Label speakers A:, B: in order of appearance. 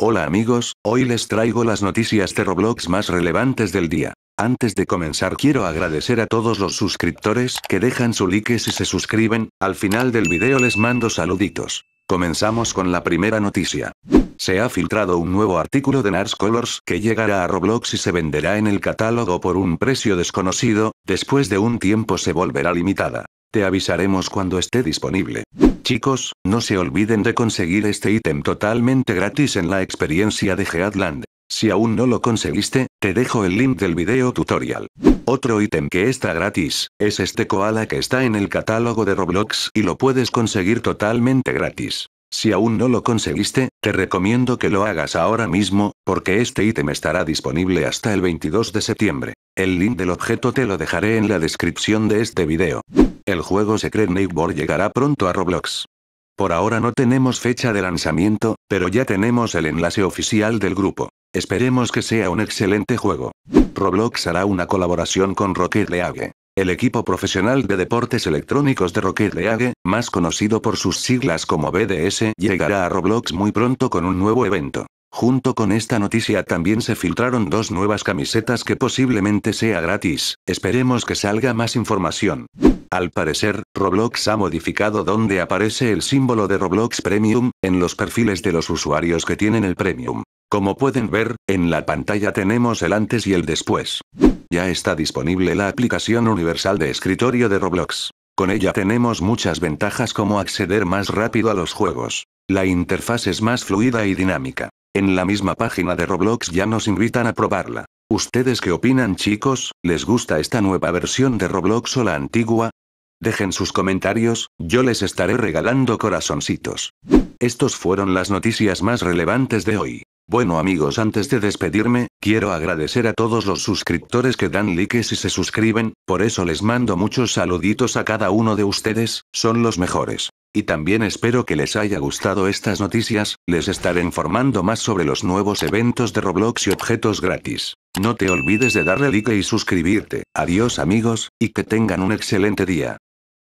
A: Hola amigos, hoy les traigo las noticias de Roblox más relevantes del día. Antes de comenzar quiero agradecer a todos los suscriptores que dejan su like si se suscriben, al final del video les mando saluditos. Comenzamos con la primera noticia. Se ha filtrado un nuevo artículo de Nars Colors que llegará a Roblox y se venderá en el catálogo por un precio desconocido, después de un tiempo se volverá limitada. Te avisaremos cuando esté disponible chicos, no se olviden de conseguir este ítem totalmente gratis en la experiencia de Headland. Si aún no lo conseguiste, te dejo el link del video tutorial. Otro ítem que está gratis, es este koala que está en el catálogo de Roblox y lo puedes conseguir totalmente gratis. Si aún no lo conseguiste, te recomiendo que lo hagas ahora mismo, porque este ítem estará disponible hasta el 22 de septiembre. El link del objeto te lo dejaré en la descripción de este video. El juego Secret Neighbor llegará pronto a Roblox. Por ahora no tenemos fecha de lanzamiento, pero ya tenemos el enlace oficial del grupo. Esperemos que sea un excelente juego. Roblox hará una colaboración con Rocket League. El equipo profesional de deportes electrónicos de Rocket League, más conocido por sus siglas como BDS, llegará a Roblox muy pronto con un nuevo evento. Junto con esta noticia también se filtraron dos nuevas camisetas que posiblemente sea gratis, esperemos que salga más información. Al parecer, Roblox ha modificado donde aparece el símbolo de Roblox Premium, en los perfiles de los usuarios que tienen el Premium. Como pueden ver, en la pantalla tenemos el antes y el después. Ya está disponible la aplicación universal de escritorio de Roblox. Con ella tenemos muchas ventajas como acceder más rápido a los juegos. La interfaz es más fluida y dinámica. En la misma página de Roblox ya nos invitan a probarla. ¿Ustedes qué opinan chicos? ¿Les gusta esta nueva versión de Roblox o la antigua? Dejen sus comentarios, yo les estaré regalando corazoncitos. Estos fueron las noticias más relevantes de hoy. Bueno amigos antes de despedirme, quiero agradecer a todos los suscriptores que dan likes y se suscriben, por eso les mando muchos saluditos a cada uno de ustedes, son los mejores. Y también espero que les haya gustado estas noticias, les estaré informando más sobre los nuevos eventos de Roblox y objetos gratis. No te olvides de darle like y suscribirte. Adiós amigos, y que tengan un excelente día.